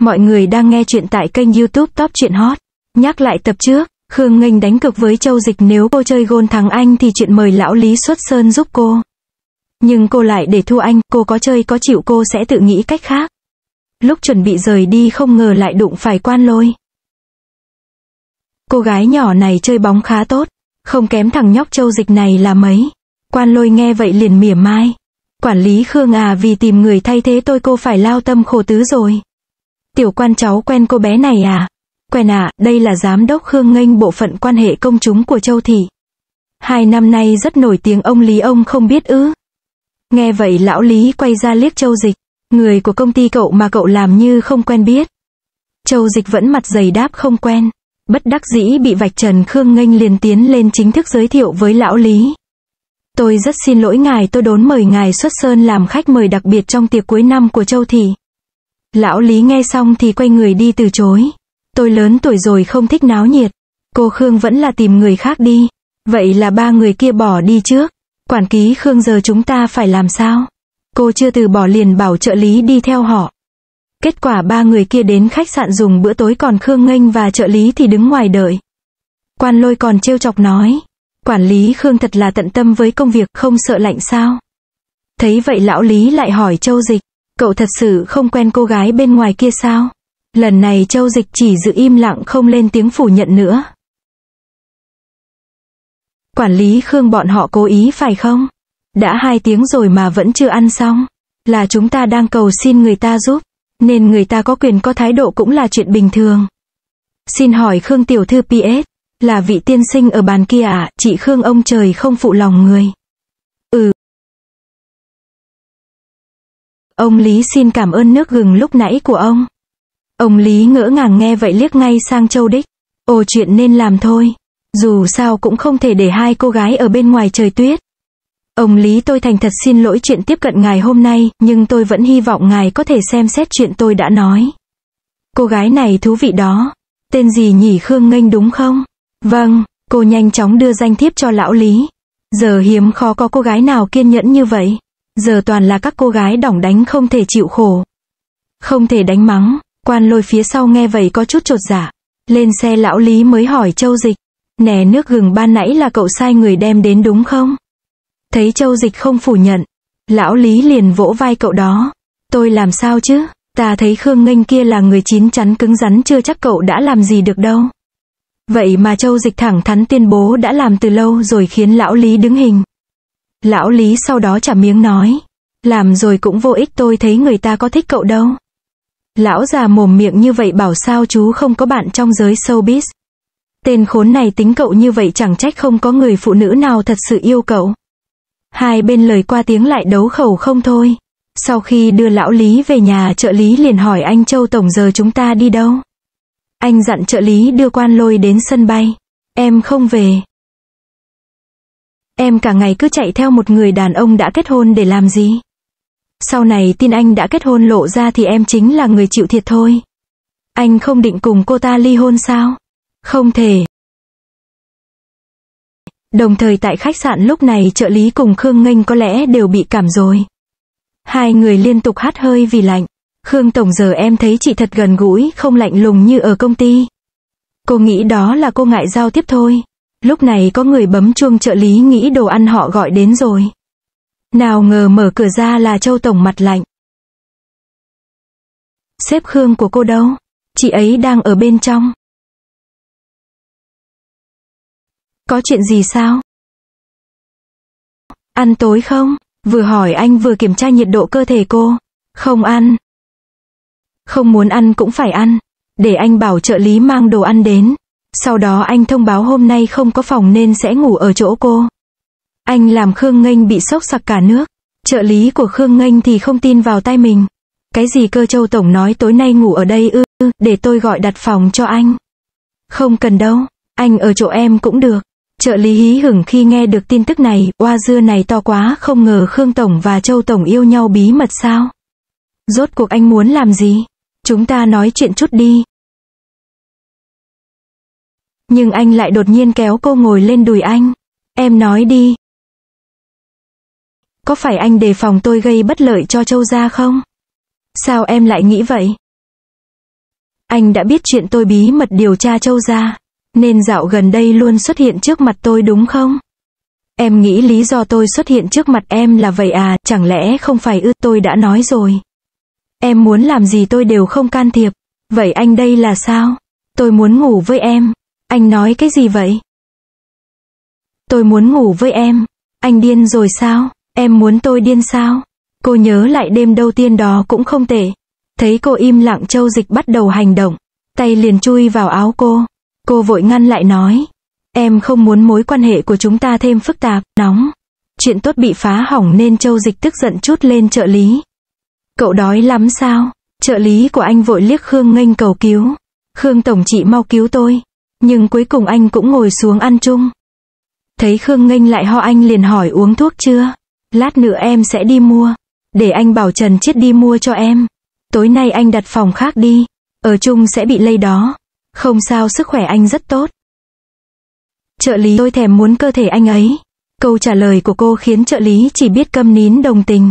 Mọi người đang nghe chuyện tại kênh youtube Top Chuyện Hot. Nhắc lại tập trước, Khương Nghênh đánh cực với Châu Dịch nếu cô chơi gôn thắng anh thì chuyện mời lão Lý xuất sơn giúp cô. Nhưng cô lại để thua anh, cô có chơi có chịu cô sẽ tự nghĩ cách khác. Lúc chuẩn bị rời đi không ngờ lại đụng phải quan lôi. Cô gái nhỏ này chơi bóng khá tốt, không kém thằng nhóc Châu Dịch này là mấy. Quan lôi nghe vậy liền mỉa mai. Quản lý Khương à vì tìm người thay thế tôi cô phải lao tâm khổ tứ rồi. Tiểu quan cháu quen cô bé này à? Quen à, đây là giám đốc Khương Nghênh bộ phận quan hệ công chúng của Châu Thị. Hai năm nay rất nổi tiếng ông Lý ông không biết ư. Nghe vậy lão Lý quay ra liếc Châu Dịch, người của công ty cậu mà cậu làm như không quen biết. Châu Dịch vẫn mặt dày đáp không quen. Bất đắc dĩ bị vạch trần Khương Nghênh liền tiến lên chính thức giới thiệu với lão Lý. Tôi rất xin lỗi ngài tôi đốn mời ngài xuất sơn làm khách mời đặc biệt trong tiệc cuối năm của Châu Thị. Lão Lý nghe xong thì quay người đi từ chối. Tôi lớn tuổi rồi không thích náo nhiệt. Cô Khương vẫn là tìm người khác đi. Vậy là ba người kia bỏ đi trước. Quản ký Khương giờ chúng ta phải làm sao? Cô chưa từ bỏ liền bảo trợ lý đi theo họ. Kết quả ba người kia đến khách sạn dùng bữa tối còn Khương Nghênh và trợ lý thì đứng ngoài đợi. Quan lôi còn trêu chọc nói. Quản lý Khương thật là tận tâm với công việc không sợ lạnh sao. Thấy vậy lão Lý lại hỏi Châu Dịch cậu thật sự không quen cô gái bên ngoài kia sao? Lần này Châu Dịch chỉ giữ im lặng không lên tiếng phủ nhận nữa. Quản lý Khương bọn họ cố ý phải không? Đã hai tiếng rồi mà vẫn chưa ăn xong. Là chúng ta đang cầu xin người ta giúp, nên người ta có quyền có thái độ cũng là chuyện bình thường. Xin hỏi Khương tiểu thư PS, là vị tiên sinh ở bàn kia à, chị Khương ông trời không phụ lòng người. Ừ, Ông Lý xin cảm ơn nước gừng lúc nãy của ông. Ông Lý ngỡ ngàng nghe vậy liếc ngay sang Châu Đích. Ồ chuyện nên làm thôi. Dù sao cũng không thể để hai cô gái ở bên ngoài trời tuyết. Ông Lý tôi thành thật xin lỗi chuyện tiếp cận ngài hôm nay, nhưng tôi vẫn hy vọng ngài có thể xem xét chuyện tôi đã nói. Cô gái này thú vị đó. Tên gì nhỉ Khương Nghênh đúng không? Vâng, cô nhanh chóng đưa danh thiếp cho lão Lý. Giờ hiếm khó có cô gái nào kiên nhẫn như vậy. Giờ toàn là các cô gái đỏng đánh không thể chịu khổ. Không thể đánh mắng, quan lôi phía sau nghe vậy có chút trột giả. Dạ. Lên xe lão Lý mới hỏi Châu Dịch. Nè nước gừng ban nãy là cậu sai người đem đến đúng không? Thấy Châu Dịch không phủ nhận. Lão Lý liền vỗ vai cậu đó. Tôi làm sao chứ? Ta thấy Khương Nghênh kia là người chín chắn cứng rắn chưa chắc cậu đã làm gì được đâu. Vậy mà Châu Dịch thẳng thắn tuyên bố đã làm từ lâu rồi khiến lão Lý đứng hình. Lão Lý sau đó chả miếng nói. Làm rồi cũng vô ích tôi thấy người ta có thích cậu đâu. Lão già mồm miệng như vậy bảo sao chú không có bạn trong giới showbiz. Tên khốn này tính cậu như vậy chẳng trách không có người phụ nữ nào thật sự yêu cậu. Hai bên lời qua tiếng lại đấu khẩu không thôi. Sau khi đưa lão Lý về nhà trợ lý liền hỏi anh Châu Tổng giờ chúng ta đi đâu. Anh dặn trợ lý đưa quan lôi đến sân bay. Em không về, Em cả ngày cứ chạy theo một người đàn ông đã kết hôn để làm gì? Sau này tin anh đã kết hôn lộ ra thì em chính là người chịu thiệt thôi. Anh không định cùng cô ta ly hôn sao? Không thể. Đồng thời tại khách sạn lúc này trợ lý cùng Khương Nghênh có lẽ đều bị cảm rồi. Hai người liên tục hát hơi vì lạnh. Khương Tổng giờ em thấy chị thật gần gũi, không lạnh lùng như ở công ty. Cô nghĩ đó là cô ngại giao tiếp thôi. Lúc này có người bấm chuông trợ lý nghĩ đồ ăn họ gọi đến rồi. Nào ngờ mở cửa ra là Châu Tổng mặt lạnh. Sếp Khương của cô đâu? Chị ấy đang ở bên trong. Có chuyện gì sao? Ăn tối không? Vừa hỏi anh vừa kiểm tra nhiệt độ cơ thể cô. Không ăn. Không muốn ăn cũng phải ăn. Để anh bảo trợ lý mang đồ ăn đến. Sau đó anh thông báo hôm nay không có phòng nên sẽ ngủ ở chỗ cô. Anh làm Khương Nghênh bị sốc sặc cả nước. Trợ lý của Khương Nghênh thì không tin vào tay mình. Cái gì cơ châu tổng nói tối nay ngủ ở đây ư, để tôi gọi đặt phòng cho anh. Không cần đâu, anh ở chỗ em cũng được. Trợ lý hí hửng khi nghe được tin tức này, oa dưa này to quá, không ngờ Khương Tổng và Châu Tổng yêu nhau bí mật sao. Rốt cuộc anh muốn làm gì? Chúng ta nói chuyện chút đi, nhưng anh lại đột nhiên kéo cô ngồi lên đùi anh. Em nói đi. Có phải anh đề phòng tôi gây bất lợi cho châu gia không? Sao em lại nghĩ vậy? Anh đã biết chuyện tôi bí mật điều tra châu gia, nên dạo gần đây luôn xuất hiện trước mặt tôi đúng không? Em nghĩ lý do tôi xuất hiện trước mặt em là vậy à, chẳng lẽ không phải ư tôi đã nói rồi. Em muốn làm gì tôi đều không can thiệp. Vậy anh đây là sao? Tôi muốn ngủ với em. Anh nói cái gì vậy? Tôi muốn ngủ với em. Anh điên rồi sao? Em muốn tôi điên sao? Cô nhớ lại đêm đầu tiên đó cũng không tệ. Thấy cô im lặng châu dịch bắt đầu hành động. Tay liền chui vào áo cô. Cô vội ngăn lại nói. Em không muốn mối quan hệ của chúng ta thêm phức tạp, nóng. Chuyện tốt bị phá hỏng nên châu dịch tức giận chút lên trợ lý. Cậu đói lắm sao? Trợ lý của anh vội liếc Khương nghênh cầu cứu. Khương tổng trị mau cứu tôi. Nhưng cuối cùng anh cũng ngồi xuống ăn chung. Thấy Khương Nghênh lại ho anh liền hỏi uống thuốc chưa? Lát nữa em sẽ đi mua. Để anh bảo Trần Chiết đi mua cho em. Tối nay anh đặt phòng khác đi. Ở chung sẽ bị lây đó. Không sao sức khỏe anh rất tốt. Trợ lý tôi thèm muốn cơ thể anh ấy. Câu trả lời của cô khiến trợ lý chỉ biết câm nín đồng tình.